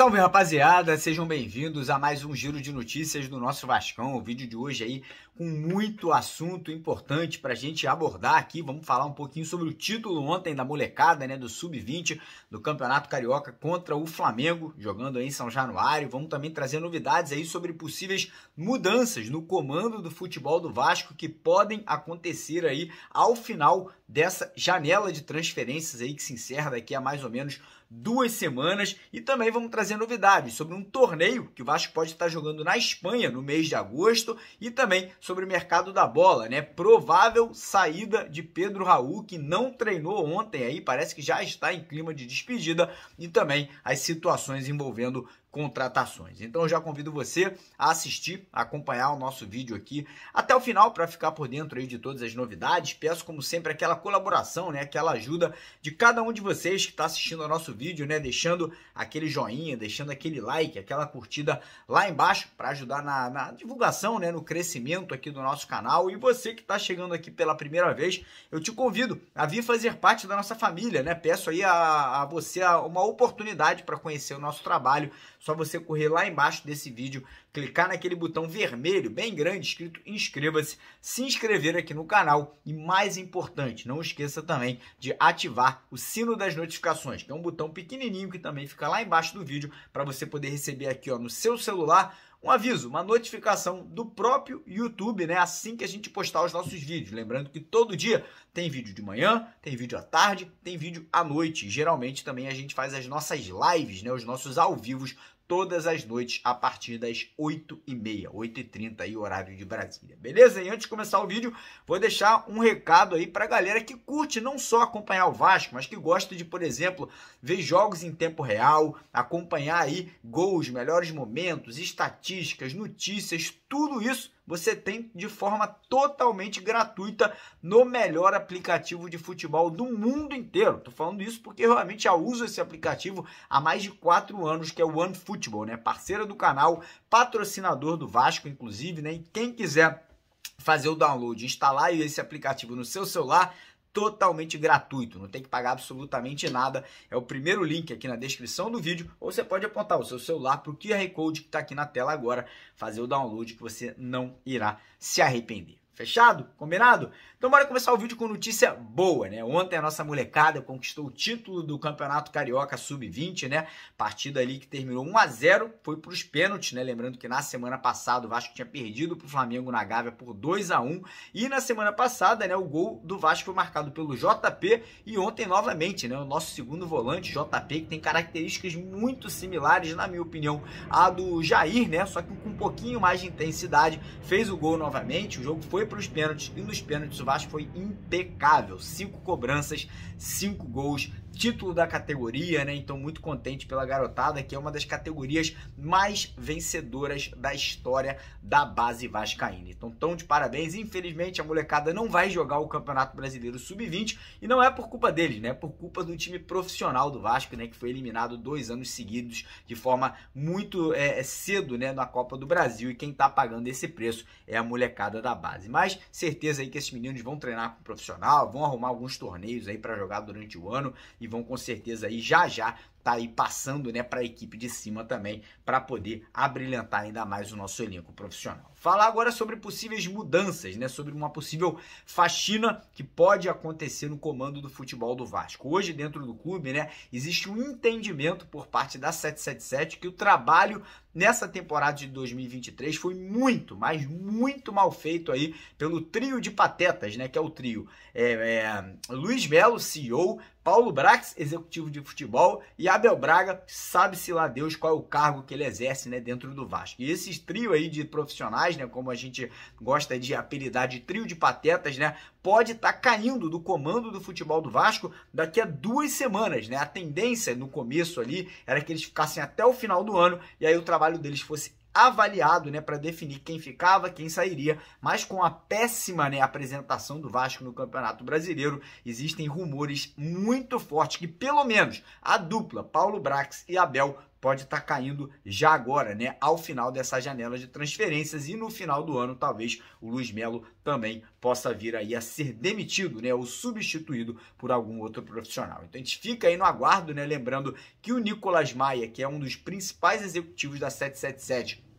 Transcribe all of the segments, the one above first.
Salve rapaziada, sejam bem-vindos a mais um giro de notícias do nosso Vascão. O vídeo de hoje aí com muito assunto importante para a gente abordar aqui. Vamos falar um pouquinho sobre o título ontem da molecada, né, do sub-20 do Campeonato Carioca contra o Flamengo, jogando aí em São Januário. Vamos também trazer novidades aí sobre possíveis mudanças no comando do futebol do Vasco que podem acontecer aí ao final dessa janela de transferências aí que se encerra daqui a mais ou menos duas semanas e também vamos trazer novidades sobre um torneio que o Vasco pode estar jogando na Espanha no mês de agosto e também sobre o mercado da bola, né? Provável saída de Pedro Raul que não treinou ontem aí, parece que já está em clima de despedida e também as situações envolvendo contratações. Então eu já convido você a assistir, a acompanhar o nosso vídeo aqui até o final para ficar por dentro aí de todas as novidades. Peço como sempre aquela colaboração, né, aquela ajuda de cada um de vocês que está assistindo ao nosso vídeo, né, deixando aquele joinha, deixando aquele like, aquela curtida lá embaixo para ajudar na, na, divulgação, né, no crescimento aqui do nosso canal. E você que está chegando aqui pela primeira vez, eu te convido a vir fazer parte da nossa família, né? Peço aí a, a você uma oportunidade para conhecer o nosso trabalho só você correr lá embaixo desse vídeo, clicar naquele botão vermelho bem grande escrito inscreva-se, se inscrever aqui no canal e mais importante, não esqueça também de ativar o sino das notificações, que é um botão pequenininho que também fica lá embaixo do vídeo para você poder receber aqui ó, no seu celular um aviso, uma notificação do próprio YouTube, né? Assim que a gente postar os nossos vídeos. Lembrando que todo dia tem vídeo de manhã, tem vídeo à tarde, tem vídeo à noite. Geralmente também a gente faz as nossas lives, né? Os nossos ao vivos todas as noites a partir das 8h30, 8h30 aí, horário de Brasília, beleza? E antes de começar o vídeo, vou deixar um recado aí pra galera que curte não só acompanhar o Vasco, mas que gosta de, por exemplo, ver jogos em tempo real, acompanhar aí gols, melhores momentos, estatísticas, notícias, tudo isso você tem de forma totalmente gratuita no melhor aplicativo de futebol do mundo inteiro. Tô falando isso porque realmente já uso esse aplicativo há mais de quatro anos, que é o OneFootball, né? Parceira do canal, patrocinador do Vasco, inclusive, né? E quem quiser fazer o download, instalar esse aplicativo no seu celular, totalmente gratuito, não tem que pagar absolutamente nada. É o primeiro link aqui na descrição do vídeo, ou você pode apontar o seu celular para o QR Code que está aqui na tela agora, fazer o download que você não irá se arrepender. Fechado? Combinado? Então bora começar o vídeo com notícia boa, né? Ontem a nossa molecada conquistou o título do Campeonato Carioca Sub-20, né? Partida ali que terminou 1 a 0, foi para os pênaltis, né? Lembrando que na semana passada o Vasco tinha perdido para o Flamengo na Gávea por 2 a 1 e na semana passada, né, o gol do Vasco foi marcado pelo JP e ontem novamente, né, o nosso segundo volante JP que tem características muito similares, na minha opinião, à do Jair, né? Só que com um pouquinho mais de intensidade, fez o gol novamente. O jogo foi para os pênaltis e nos pênaltis o Vasco foi impecável. Cinco cobranças, cinco gols, título da categoria, né? Então, muito contente pela garotada, que é uma das categorias mais vencedoras da história da base vascaína. Então, tão de parabéns. Infelizmente, a molecada não vai jogar o Campeonato Brasileiro Sub-20 e não é por culpa deles, né? É por culpa do time profissional do Vasco, né? Que foi eliminado dois anos seguidos de forma muito é, é, cedo, né? Na Copa do Brasil e quem tá pagando esse preço é a molecada da base. Mas certeza aí que esses meninos vão treinar com o profissional, vão arrumar alguns torneios aí para jogar durante o ano e vão com certeza aí já já tá aí passando, né, para a equipe de cima também, para poder abrilhantar ainda mais o nosso elenco profissional. Falar agora sobre possíveis mudanças, né, sobre uma possível faxina que pode acontecer no comando do futebol do Vasco. Hoje dentro do clube, né, existe um entendimento por parte da 777 que o trabalho nessa temporada de 2023 foi muito, mas muito mal feito aí pelo trio de patetas, né? Que é o trio é, é, Luiz Melo, CEO, Paulo Brax, executivo de futebol, e Abel Braga, sabe-se lá Deus qual é o cargo que ele exerce né, dentro do Vasco. E esses trio aí de profissionais, né, como a gente gosta de apelidar de trio de patetas, né, pode estar tá caindo do comando do futebol do Vasco daqui a duas semanas. Né? A tendência no começo ali era que eles ficassem até o final do ano e aí o trabalho deles fosse avaliado, né, para definir quem ficava, quem sairia, mas com a péssima, né, apresentação do Vasco no Campeonato Brasileiro, existem rumores muito fortes que pelo menos a dupla Paulo Brax e Abel pode estar tá caindo já agora, né? Ao final dessa janela de transferências e no final do ano, talvez o Luiz Melo também possa vir aí a ser demitido, né? Ou substituído por algum outro profissional. Então a gente fica aí no aguardo, né? Lembrando que o Nicolas Maia, que é um dos principais executivos da 777,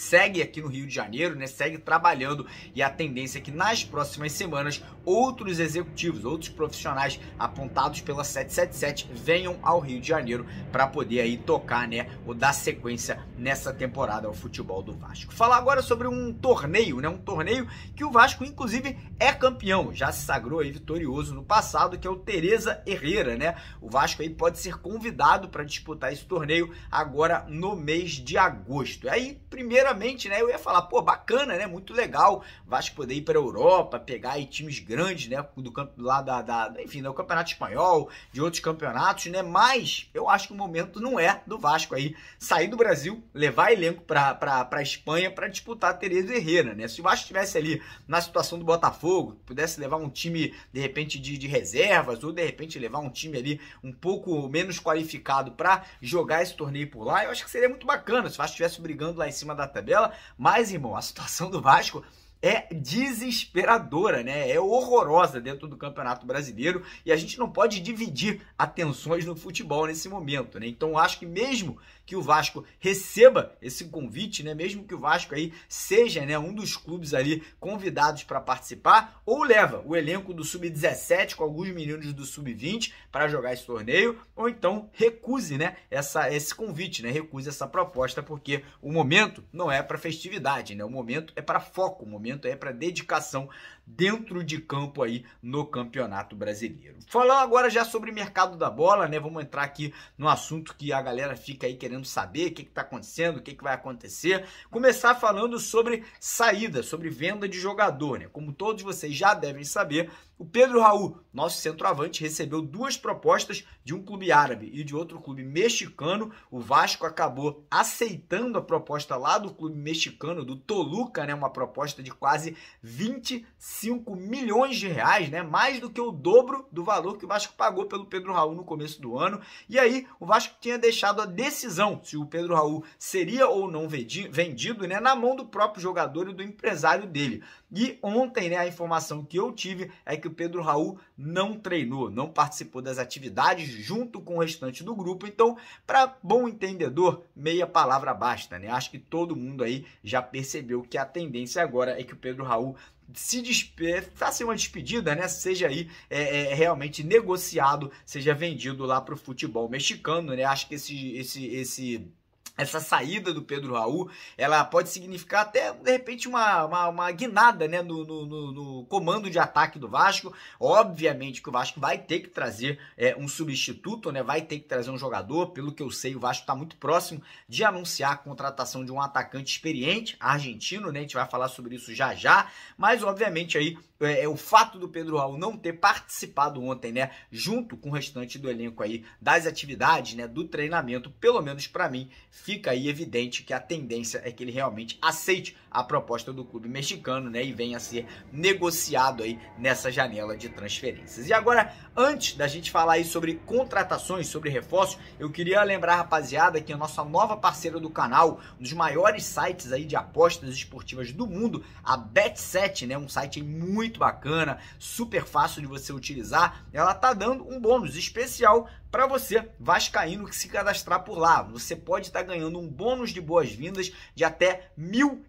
segue aqui no Rio de Janeiro, né? Segue trabalhando e a tendência é que nas próximas semanas outros executivos, outros profissionais apontados pela 777 venham ao Rio de Janeiro para poder aí tocar, né, ou dar sequência nessa temporada ao futebol do Vasco. Falar agora sobre um torneio, né? Um torneio que o Vasco inclusive é campeão, já se sagrou aí vitorioso no passado, que é o Teresa Herrera, né? O Vasco aí pode ser convidado para disputar esse torneio agora no mês de agosto. E aí, primeira futuramente, né? Eu ia falar, pô, bacana, né? Muito legal. Vasco poder ir para a Europa, pegar aí times grandes, né? Do campo lá da, da, enfim, do Campeonato Espanhol, de outros campeonatos, né? Mas eu acho que o momento não é do Vasco aí sair do Brasil, levar elenco para a Espanha para disputar a Tereza Herrera, né? Se o Vasco estivesse ali na situação do Botafogo, pudesse levar um time de repente de, de reservas ou de repente levar um time ali um pouco menos qualificado para jogar esse torneio por lá, eu acho que seria muito bacana se o Vasco estivesse brigando lá em cima da tabela. Mas, irmão, a situação do Vasco é desesperadora, né? É horrorosa dentro do Campeonato Brasileiro e a gente não pode dividir atenções no futebol nesse momento, né? Então acho que mesmo que o Vasco receba esse convite, né? Mesmo que o Vasco aí seja, né, um dos clubes ali convidados para participar, ou leva o elenco do sub-17 com alguns meninos do sub-20 para jogar esse torneio, ou então recuse, né, essa esse convite, né? Recuse essa proposta porque o momento não é para festividade, né? O momento é para foco, o momento é para dedicação dentro de campo aí no Campeonato Brasileiro. Falando agora já sobre mercado da bola, né? Vamos entrar aqui no assunto que a galera fica aí querendo saber, o que está acontecendo, o que, que vai acontecer. Começar falando sobre saída, sobre venda de jogador, né? Como todos vocês já devem saber, o Pedro Raul, nosso centroavante, recebeu duas propostas de um clube árabe e de outro clube mexicano. O Vasco acabou aceitando a proposta lá do clube mexicano, do Toluca, né? Uma proposta de quase 25 5 milhões de reais, né? Mais do que o dobro do valor que o Vasco pagou pelo Pedro Raul no começo do ano. E aí o Vasco tinha deixado a decisão se o Pedro Raul seria ou não vendido, né, na mão do próprio jogador e do empresário dele. E ontem, né, a informação que eu tive é que o Pedro Raul não treinou, não participou das atividades junto com o restante do grupo. Então, para bom entendedor, meia palavra basta, né? Acho que todo mundo aí já percebeu que a tendência agora é que o Pedro Raul se faça uma despedida, né? Seja aí é, é, realmente negociado, seja vendido lá para o futebol mexicano, né? Acho que esse, esse, esse essa saída do Pedro Raul, ela pode significar até, de repente, uma, uma, uma guinada né, no, no, no, no, comando de ataque do Vasco. Obviamente que o Vasco vai ter que trazer é, um substituto, né, vai ter que trazer um jogador. Pelo que eu sei, o Vasco está muito próximo de anunciar a contratação de um atacante experiente, argentino, né, a gente vai falar sobre isso já já, mas obviamente aí é, é o fato do Pedro Raul não ter participado ontem, né, junto com o restante do elenco aí das atividades, né, do treinamento, pelo menos para mim, fica fica aí evidente que a tendência é que ele realmente aceite a proposta do clube mexicano, né, e venha a ser negociado aí nessa janela de transferências. E agora, antes da gente falar aí sobre contratações, sobre reforços, eu queria lembrar, rapaziada, que a nossa nova parceira do canal, um dos maiores sites aí de apostas esportivas do mundo, a Bet7, né, um site muito bacana, super fácil de você utilizar, ela tá dando um bônus especial para você vascaíno que se cadastrar por lá. Você pode estar tá ganhando ganhando um bônus de boas-vindas de até R$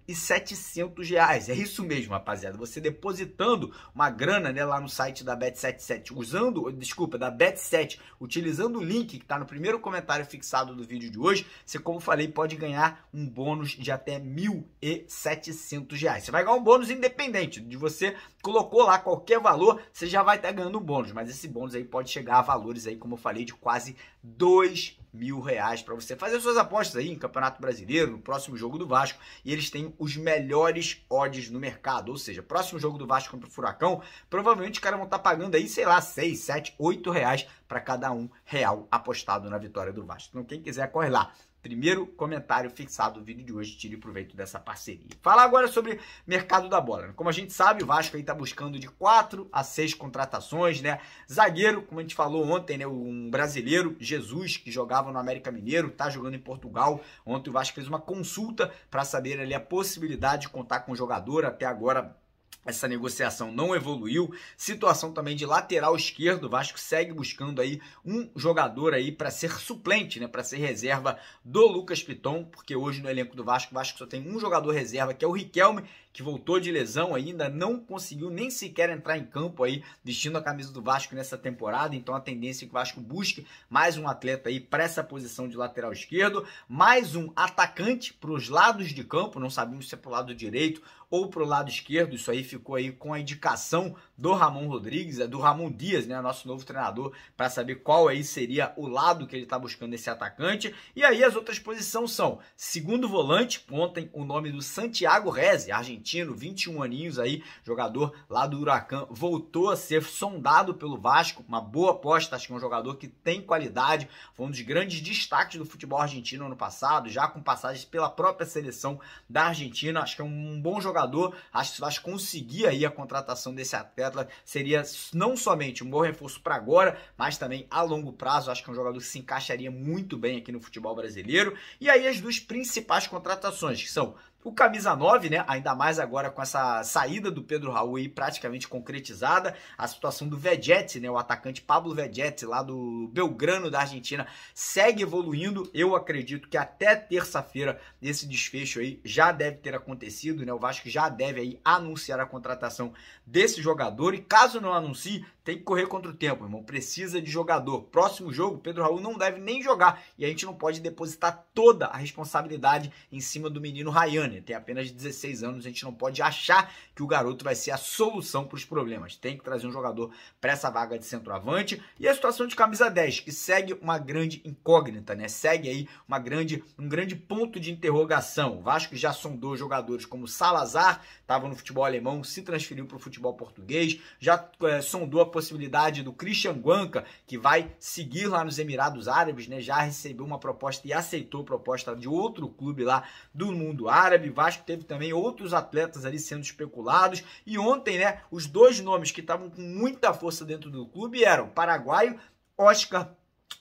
1.700. É isso mesmo, rapaziada. Você depositando uma grana né, lá no site da Bet77, usando, desculpa, da Bet7, utilizando o link que está no primeiro comentário fixado do vídeo de hoje, você, como falei, pode ganhar um bônus de até R$ 1.700. Você vai ganhar um bônus independente de você colocou lá qualquer valor, você já vai estar tá ganhando bônus. Mas esse bônus aí pode chegar a valores aí, como eu falei, de quase 2 mil reais para você fazer suas apostas aí em Campeonato Brasileiro, no próximo jogo do Vasco. E eles têm os melhores odds no mercado. Ou seja, próximo jogo do Vasco contra o Furacão, provavelmente os caras vão estar tá pagando aí, sei lá, 6, 7, 8 reais para cada um real apostado na vitória do Vasco. Então quem quiser, corre lá Primeiro comentário fixado do vídeo de hoje, tire proveito dessa parceria. Falar agora sobre mercado da bola. Né? Como a gente sabe, o Vasco aí tá buscando de quatro a seis contratações, né? Zagueiro, como a gente falou ontem, né? Um brasileiro, Jesus, que jogava no América Mineiro, tá jogando em Portugal. Ontem o Vasco fez uma consulta para saber ali a possibilidade de contar com o jogador. Até agora essa negociação não evoluiu. Situação também de lateral esquerdo, o Vasco segue buscando aí um jogador aí para ser suplente, né, para ser reserva do Lucas Piton, porque hoje no elenco do Vasco, o Vasco só tem um jogador reserva, que é o Riquelme, que voltou de lesão ainda, não conseguiu nem sequer entrar em campo aí vestindo a camisa do Vasco nessa temporada, então a tendência é que o Vasco busque mais um atleta aí para essa posição de lateral esquerdo, mais um atacante para os lados de campo, não sabemos se é para o lado direito ou para o lado esquerdo. Isso aí ficou aí com a indicação do Ramon Rodrigues, é do Ramon Dias, né, nosso novo treinador, para saber qual aí seria o lado que ele está buscando esse atacante. E aí as outras posições são segundo volante, ontem o nome do Santiago Reze, argentino, 21 aninhos aí, jogador lá do Huracan, voltou a ser sondado pelo Vasco, uma boa aposta, acho que é um jogador que tem qualidade, foi um dos grandes destaques do futebol argentino ano passado, já com passagens pela própria seleção da Argentina, acho que é um bom jogador, acho que o Vasco conseguir aí a contratação desse atleta Stetler seria não somente um bom reforço para agora, mas também a longo prazo. Acho que é um jogador que se encaixaria muito bem aqui no futebol brasileiro. E aí as duas principais contratações, que são o camisa 9, né? Ainda mais agora com essa saída do Pedro Raul aí praticamente concretizada, a situação do Vegetti, né? O atacante Pablo Vegetti lá do Belgrano da Argentina segue evoluindo. Eu acredito que até terça-feira esse desfecho aí já deve ter acontecido, né? O Vasco já deve aí anunciar a contratação desse jogador e caso não anuncie, tem que correr contra o tempo, irmão. Precisa de jogador. Próximo jogo, Pedro Raul não deve nem jogar e a gente não pode depositar toda a responsabilidade em cima do menino Rayane tem apenas 16 anos, a gente não pode achar que o garoto vai ser a solução para os problemas. Tem que trazer um jogador para essa vaga de centroavante. E a situação de camisa 10, que segue uma grande incógnita, né? Segue aí uma grande, um grande ponto de interrogação. O Vasco já sondou jogadores como Salazar, estava no futebol alemão, se transferiu para o futebol português, já é, sondou a possibilidade do Christian Guanca, que vai seguir lá nos Emirados Árabes, né? Já recebeu uma proposta e aceitou proposta de outro clube lá do mundo árabe. Fred Vasco teve também outros atletas ali sendo especulados. E ontem, né, os dois nomes que estavam com muita força dentro do clube eram paraguaio Oscar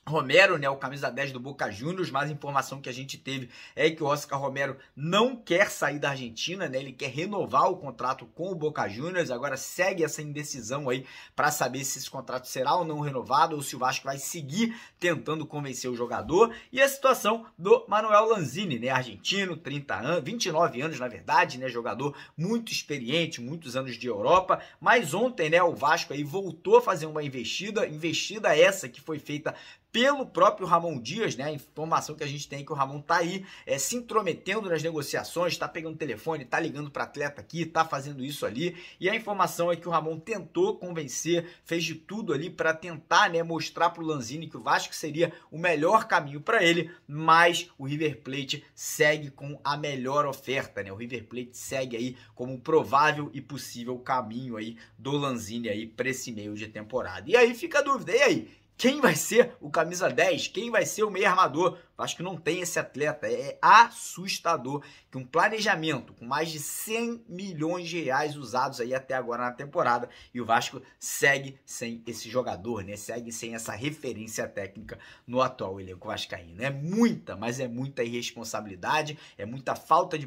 Romero, né, o camisa 10 do Boca Juniors, mas a informação que a gente teve é que o Oscar Romero não quer sair da Argentina, né? Ele quer renovar o contrato com o Boca Juniors. Agora segue essa indecisão aí para saber se esse contrato será ou não renovado ou se o Vasco vai seguir tentando convencer o jogador. E a situação do Manuel Lanzini, né, argentino, 30 anos, 29 anos na verdade, né, jogador muito experiente, muitos anos de Europa, mas ontem, né, o Vasco aí voltou a fazer uma investida, investida essa que foi feita pelo próprio Ramon Dias, né? A informação que a gente tem é que o Ramon tá aí é, se intrometendo nas negociações, tá pegando telefone, tá ligando para atleta aqui, tá fazendo isso ali. E a informação é que o Ramon tentou convencer, fez de tudo ali para tentar, né, mostrar pro Lanzini que o Vasco seria o melhor caminho para ele, mas o River Plate segue com a melhor oferta, né? O River Plate segue aí como provável e possível caminho aí do Lanzini aí para esse meio de temporada. E aí fica a dúvida, e aí? Quem vai ser o camisa 10? Quem vai ser o meio armador? Acho que não tem esse atleta. É assustador que um planejamento com mais de 100 milhões de reais usados aí até agora na temporada e o Vasco segue sem esse jogador, né? Segue sem essa referência técnica no atual elenco vascaíno. É muita, mas é muita irresponsabilidade, é muita falta de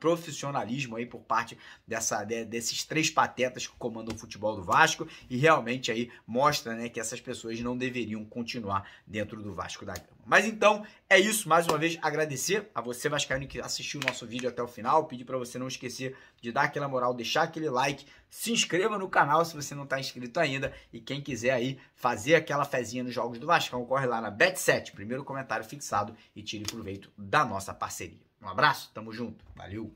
profissionalismo aí por parte dessa, desses três patetas que comandam o futebol do Vasco e realmente aí mostra, né, que essas pessoas não deveriam continuar dentro do Vasco da Gama. Mas então é isso, mais uma vez agradecer a você Vascaíno que assistiu o nosso vídeo até o final, pedir para você não esquecer de dar aquela moral, deixar aquele like, se inscreva no canal se você não está inscrito ainda e quem quiser aí fazer aquela fezinha nos jogos do Vascão, corre lá na Bet7, primeiro comentário fixado e tire proveito da nossa parceria. Um abraço, tamo junto, valeu!